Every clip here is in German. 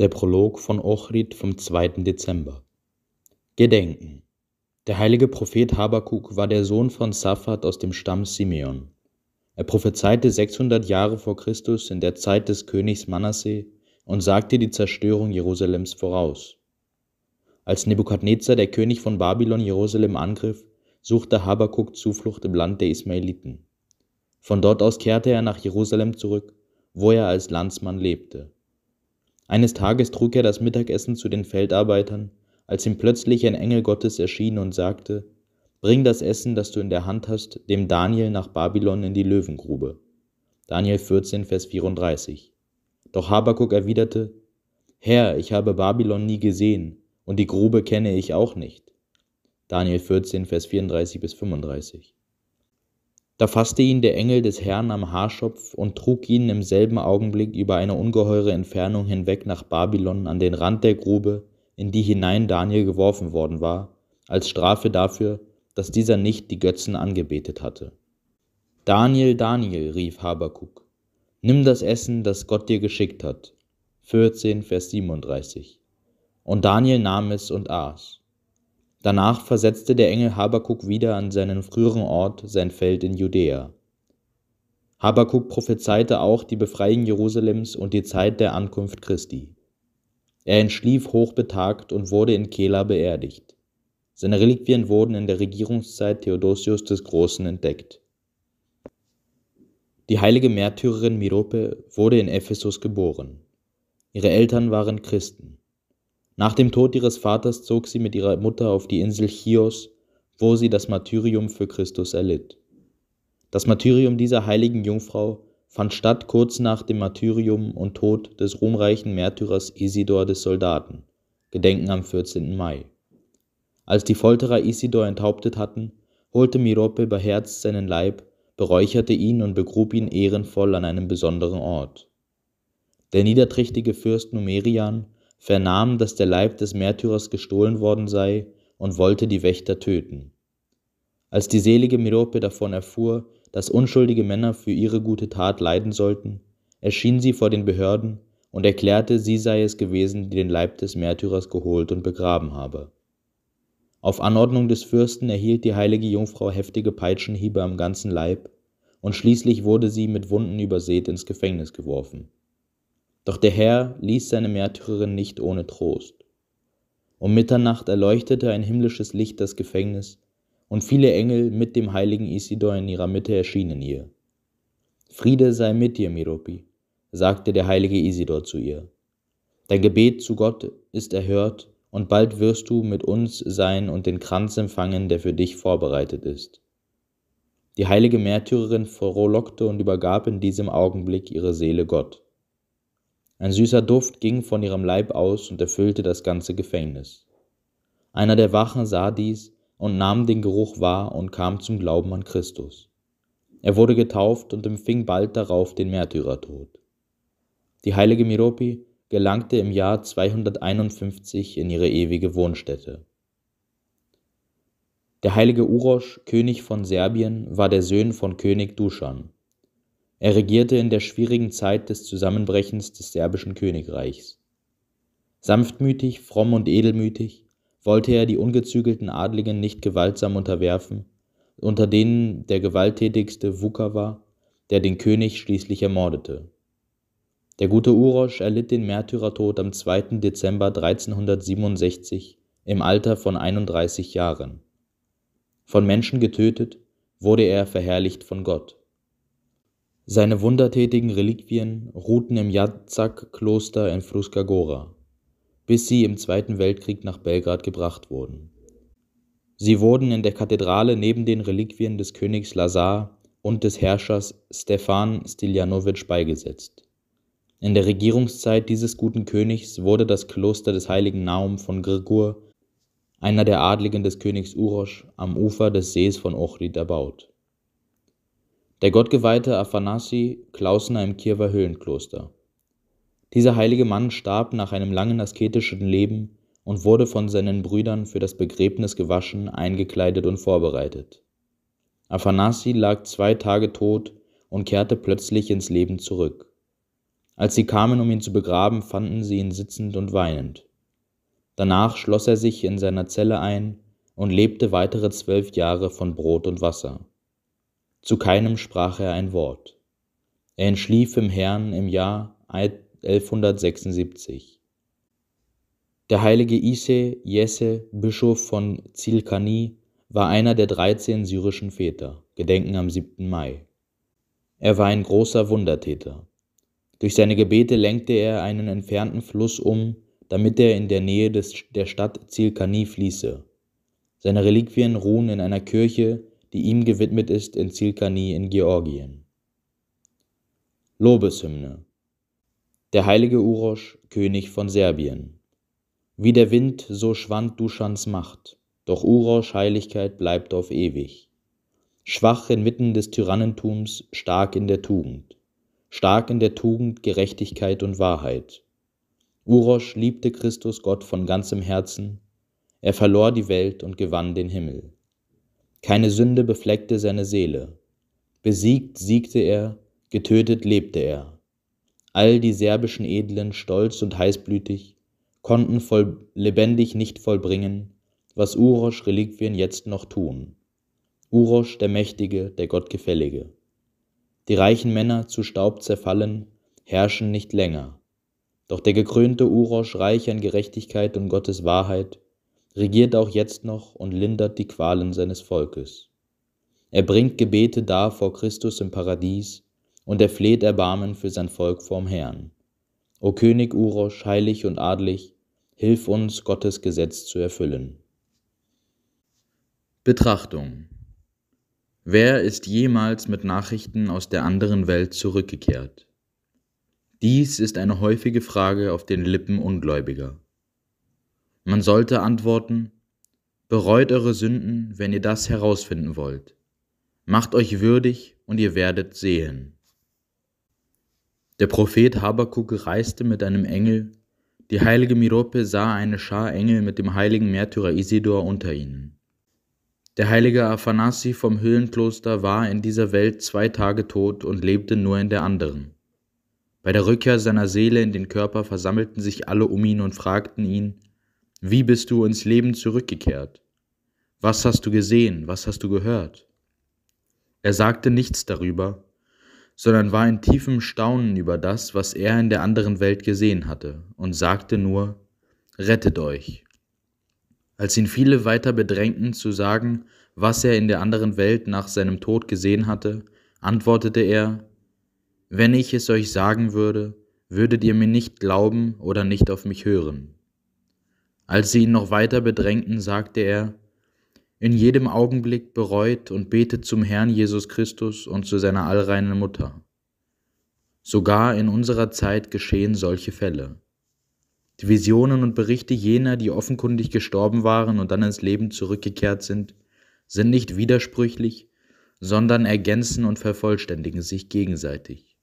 Der Prolog von Ochrid vom 2. Dezember. Gedenken. Der heilige Prophet Habakuk war der Sohn von Safat aus dem Stamm Simeon. Er prophezeite 600 Jahre vor Christus in der Zeit des Königs Manasseh und sagte die Zerstörung Jerusalems voraus. Als Nebukadnezar, der König von Babylon, Jerusalem angriff, suchte Habakuk Zuflucht im Land der Ismaeliten. Von dort aus kehrte er nach Jerusalem zurück, wo er als Landsmann lebte. Eines Tages trug er das Mittagessen zu den Feldarbeitern, als ihm plötzlich ein Engel Gottes erschien und sagte, Bring das Essen, das du in der Hand hast, dem Daniel nach Babylon in die Löwengrube. Daniel 14, Vers 34. Doch Habakuk erwiderte, Herr, ich habe Babylon nie gesehen, und die Grube kenne ich auch nicht. Daniel 14, Vers 34 bis 35. Da fasste ihn der Engel des Herrn am Haarschopf und trug ihn im selben Augenblick über eine ungeheure Entfernung hinweg nach Babylon an den Rand der Grube, in die hinein Daniel geworfen worden war, als Strafe dafür, dass dieser nicht die Götzen angebetet hatte. Daniel, Daniel, rief Habakuk, nimm das Essen, das Gott dir geschickt hat. 14, Vers 37. Und Daniel nahm es und aß. Danach versetzte der Engel Habakuk wieder an seinen früheren Ort, sein Feld in Judäa. Habakuk prophezeite auch die Befreiung Jerusalems und die Zeit der Ankunft Christi. Er entschlief hochbetagt und wurde in Kela beerdigt. Seine Reliquien wurden in der Regierungszeit Theodosius des Großen entdeckt. Die heilige Märtyrerin Mirope wurde in Ephesus geboren. Ihre Eltern waren Christen. Nach dem Tod ihres Vaters zog sie mit ihrer Mutter auf die Insel Chios, wo sie das Martyrium für Christus erlitt. Das Martyrium dieser heiligen Jungfrau fand statt kurz nach dem Martyrium und Tod des ruhmreichen Märtyrers Isidor des Soldaten, Gedenken am 14. Mai. Als die Folterer Isidor enthauptet hatten, holte Mirope beherzt seinen Leib, beräucherte ihn und begrub ihn ehrenvoll an einem besonderen Ort. Der niederträchtige Fürst Numerian vernahm, dass der Leib des Märtyrers gestohlen worden sei und wollte die Wächter töten. Als die selige Merope davon erfuhr, dass unschuldige Männer für ihre gute Tat leiden sollten, erschien sie vor den Behörden und erklärte, sie sei es gewesen, die den Leib des Märtyrers geholt und begraben habe. Auf Anordnung des Fürsten erhielt die heilige Jungfrau heftige Peitschenhiebe am ganzen Leib, und schließlich wurde sie mit Wunden übersät ins Gefängnis geworfen doch der Herr ließ seine Märtyrerin nicht ohne Trost. Um Mitternacht erleuchtete ein himmlisches Licht das Gefängnis, und viele Engel mit dem heiligen Isidor in ihrer Mitte erschienen ihr. Friede sei mit dir, Miropi, sagte der heilige Isidor zu ihr. Dein Gebet zu Gott ist erhört, und bald wirst du mit uns sein und den Kranz empfangen, der für dich vorbereitet ist. Die heilige Märtyrerin frohlockte und übergab in diesem Augenblick ihre Seele Gott. Ein süßer Duft ging von ihrem Leib aus und erfüllte das ganze Gefängnis. Einer der Wachen sah dies und nahm den Geruch wahr und kam zum Glauben an Christus. Er wurde getauft und empfing bald darauf den Märtyrertod. Die heilige Miropi gelangte im Jahr 251 in ihre ewige Wohnstätte. Der heilige Urosch, König von Serbien, war der Sohn von König Duschan. Er regierte in der schwierigen Zeit des Zusammenbrechens des serbischen Königreichs. Sanftmütig, fromm und edelmütig wollte er die ungezügelten Adligen nicht gewaltsam unterwerfen, unter denen der gewalttätigste Vuka war, der den König schließlich ermordete. Der gute Urosch erlitt den Märtyrertod am 2. Dezember 1367 im Alter von 31 Jahren. Von Menschen getötet wurde er verherrlicht von Gott. Seine wundertätigen Reliquien ruhten im jadzak kloster in Fruskagora, bis sie im Zweiten Weltkrieg nach Belgrad gebracht wurden. Sie wurden in der Kathedrale neben den Reliquien des Königs Lazar und des Herrschers Stefan Stiljanovic beigesetzt. In der Regierungszeit dieses guten Königs wurde das Kloster des heiligen Naum von Grigur, einer der Adligen des Königs Urosch, am Ufer des Sees von Ohrid erbaut der gottgeweihte Afanasi Klausner im Kiewer Höhlenkloster. Dieser heilige Mann starb nach einem langen asketischen Leben und wurde von seinen Brüdern für das Begräbnis gewaschen, eingekleidet und vorbereitet. Afanasi lag zwei Tage tot und kehrte plötzlich ins Leben zurück. Als sie kamen, um ihn zu begraben, fanden sie ihn sitzend und weinend. Danach schloss er sich in seiner Zelle ein und lebte weitere zwölf Jahre von Brot und Wasser. Zu keinem sprach er ein Wort. Er entschlief im Herrn im Jahr 1176. Der heilige Isse Jesse, Bischof von Zilkani, war einer der 13 syrischen Väter, gedenken am 7. Mai. Er war ein großer Wundertäter. Durch seine Gebete lenkte er einen entfernten Fluss um, damit er in der Nähe des, der Stadt Zilkani fließe. Seine Reliquien ruhen in einer Kirche, die ihm gewidmet ist in Zilkani in Georgien. Lobeshymne Der heilige Urosch, König von Serbien. Wie der Wind, so schwand Duschans Macht, doch Urosch Heiligkeit bleibt auf ewig. Schwach inmitten des Tyrannentums, stark in der Tugend. Stark in der Tugend, Gerechtigkeit und Wahrheit. Urosch liebte Christus Gott von ganzem Herzen, er verlor die Welt und gewann den Himmel. Keine Sünde befleckte seine Seele. Besiegt siegte er, getötet lebte er. All die serbischen Edlen, stolz und heißblütig, konnten voll lebendig nicht vollbringen, was Urosch Reliquien jetzt noch tun. Urosch der Mächtige, der Gottgefällige. Die reichen Männer, zu Staub zerfallen, herrschen nicht länger. Doch der gekrönte Urosch, reich an Gerechtigkeit und Gottes Wahrheit, regiert auch jetzt noch und lindert die Qualen seines Volkes. Er bringt Gebete dar vor Christus im Paradies und er fleht Erbarmen für sein Volk vorm Herrn. O König Urosch, heilig und adlig, hilf uns, Gottes Gesetz zu erfüllen. Betrachtung Wer ist jemals mit Nachrichten aus der anderen Welt zurückgekehrt? Dies ist eine häufige Frage auf den Lippen Ungläubiger. Man sollte antworten, bereut eure Sünden, wenn ihr das herausfinden wollt. Macht euch würdig und ihr werdet sehen. Der Prophet Habakuk reiste mit einem Engel. Die heilige Mirope sah eine Schar Engel mit dem heiligen Märtyrer Isidor unter ihnen. Der heilige Athanasi vom Höhlenkloster war in dieser Welt zwei Tage tot und lebte nur in der anderen. Bei der Rückkehr seiner Seele in den Körper versammelten sich alle um ihn und fragten ihn, wie bist du ins Leben zurückgekehrt? Was hast du gesehen? Was hast du gehört? Er sagte nichts darüber, sondern war in tiefem Staunen über das, was er in der anderen Welt gesehen hatte, und sagte nur, Rettet euch. Als ihn viele weiter bedrängten zu sagen, was er in der anderen Welt nach seinem Tod gesehen hatte, antwortete er, Wenn ich es euch sagen würde, würdet ihr mir nicht glauben oder nicht auf mich hören. Als sie ihn noch weiter bedrängten, sagte er, in jedem Augenblick bereut und betet zum Herrn Jesus Christus und zu seiner allreinen Mutter. Sogar in unserer Zeit geschehen solche Fälle. Die Visionen und Berichte jener, die offenkundig gestorben waren und dann ins Leben zurückgekehrt sind, sind nicht widersprüchlich, sondern ergänzen und vervollständigen sich gegenseitig.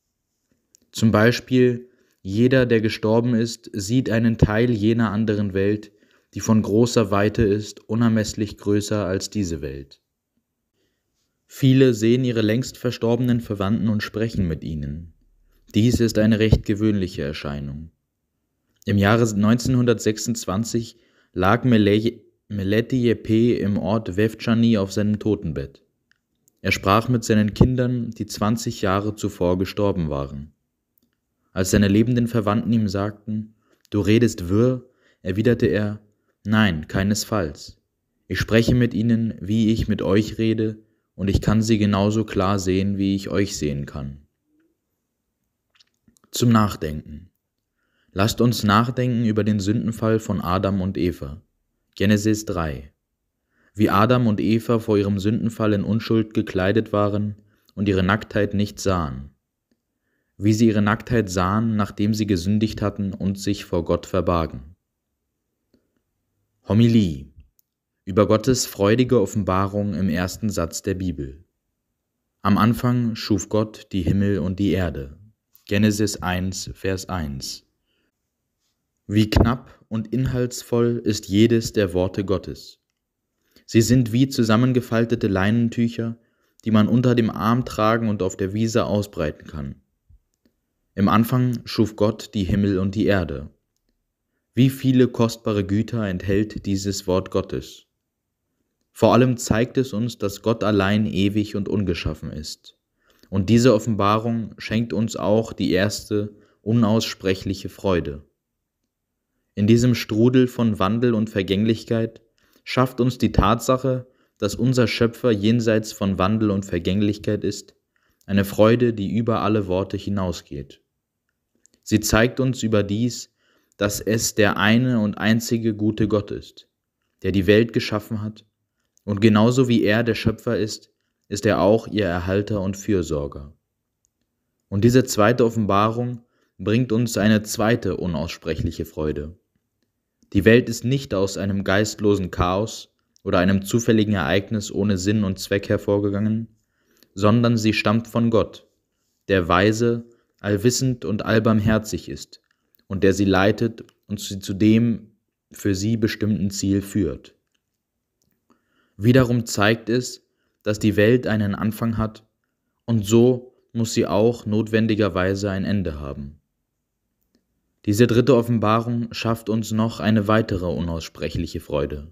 Zum Beispiel, jeder, der gestorben ist, sieht einen Teil jener anderen Welt, die von großer Weite ist, unermesslich größer als diese Welt. Viele sehen ihre längst verstorbenen Verwandten und sprechen mit ihnen. Dies ist eine recht gewöhnliche Erscheinung. Im Jahre 1926 lag Meleti Yepe im Ort Wevchani auf seinem Totenbett. Er sprach mit seinen Kindern, die 20 Jahre zuvor gestorben waren. Als seine lebenden Verwandten ihm sagten, Du redest wirr, erwiderte er, Nein, keinesfalls. Ich spreche mit ihnen, wie ich mit euch rede, und ich kann sie genauso klar sehen, wie ich euch sehen kann. Zum Nachdenken. Lasst uns nachdenken über den Sündenfall von Adam und Eva. Genesis 3. Wie Adam und Eva vor ihrem Sündenfall in Unschuld gekleidet waren und ihre Nacktheit nicht sahen. Wie sie ihre Nacktheit sahen, nachdem sie gesündigt hatten und sich vor Gott verbargen. Homilie über Gottes freudige Offenbarung im ersten Satz der Bibel. Am Anfang schuf Gott die Himmel und die Erde. Genesis 1, Vers 1. Wie knapp und inhaltsvoll ist jedes der Worte Gottes. Sie sind wie zusammengefaltete Leinentücher, die man unter dem Arm tragen und auf der Wiese ausbreiten kann. Im Anfang schuf Gott die Himmel und die Erde. Wie viele kostbare Güter enthält dieses Wort Gottes? Vor allem zeigt es uns, dass Gott allein ewig und ungeschaffen ist. Und diese Offenbarung schenkt uns auch die erste unaussprechliche Freude. In diesem Strudel von Wandel und Vergänglichkeit schafft uns die Tatsache, dass unser Schöpfer jenseits von Wandel und Vergänglichkeit ist, eine Freude, die über alle Worte hinausgeht. Sie zeigt uns überdies, dass es der eine und einzige gute Gott ist, der die Welt geschaffen hat, und genauso wie er der Schöpfer ist, ist er auch ihr Erhalter und Fürsorger. Und diese zweite Offenbarung bringt uns eine zweite unaussprechliche Freude. Die Welt ist nicht aus einem geistlosen Chaos oder einem zufälligen Ereignis ohne Sinn und Zweck hervorgegangen, sondern sie stammt von Gott, der weise, allwissend und allbarmherzig ist und der sie leitet und sie zu dem für sie bestimmten Ziel führt. Wiederum zeigt es, dass die Welt einen Anfang hat und so muss sie auch notwendigerweise ein Ende haben. Diese dritte Offenbarung schafft uns noch eine weitere unaussprechliche Freude.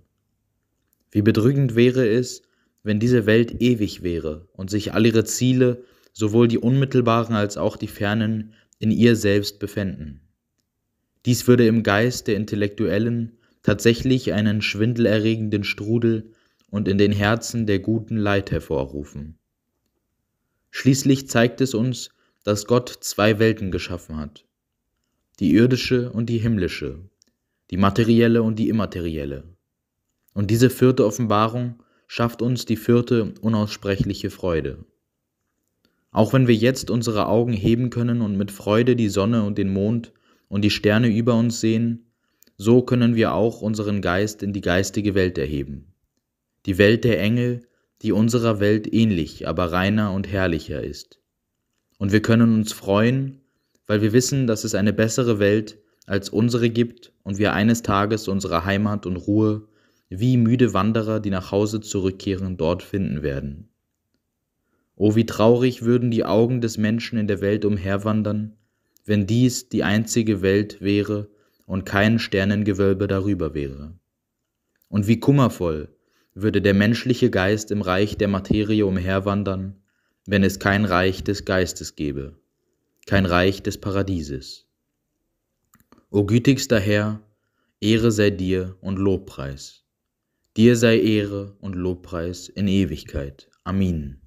Wie bedrückend wäre es, wenn diese Welt ewig wäre und sich all ihre Ziele, sowohl die unmittelbaren als auch die fernen, in ihr selbst befänden. Dies würde im Geist der Intellektuellen tatsächlich einen schwindelerregenden Strudel und in den Herzen der Guten Leid hervorrufen. Schließlich zeigt es uns, dass Gott zwei Welten geschaffen hat, die irdische und die himmlische, die materielle und die immaterielle. Und diese vierte Offenbarung schafft uns die vierte unaussprechliche Freude. Auch wenn wir jetzt unsere Augen heben können und mit Freude die Sonne und den Mond und die Sterne über uns sehen, so können wir auch unseren Geist in die geistige Welt erheben. Die Welt der Engel, die unserer Welt ähnlich, aber reiner und herrlicher ist. Und wir können uns freuen, weil wir wissen, dass es eine bessere Welt als unsere gibt und wir eines Tages unsere Heimat und Ruhe, wie müde Wanderer, die nach Hause zurückkehren, dort finden werden. O oh, wie traurig würden die Augen des Menschen in der Welt umherwandern, wenn dies die einzige Welt wäre und kein Sternengewölbe darüber wäre. Und wie kummervoll würde der menschliche Geist im Reich der Materie umherwandern, wenn es kein Reich des Geistes gäbe, kein Reich des Paradieses. O gütigster Herr, Ehre sei dir und Lobpreis. Dir sei Ehre und Lobpreis in Ewigkeit. Amen.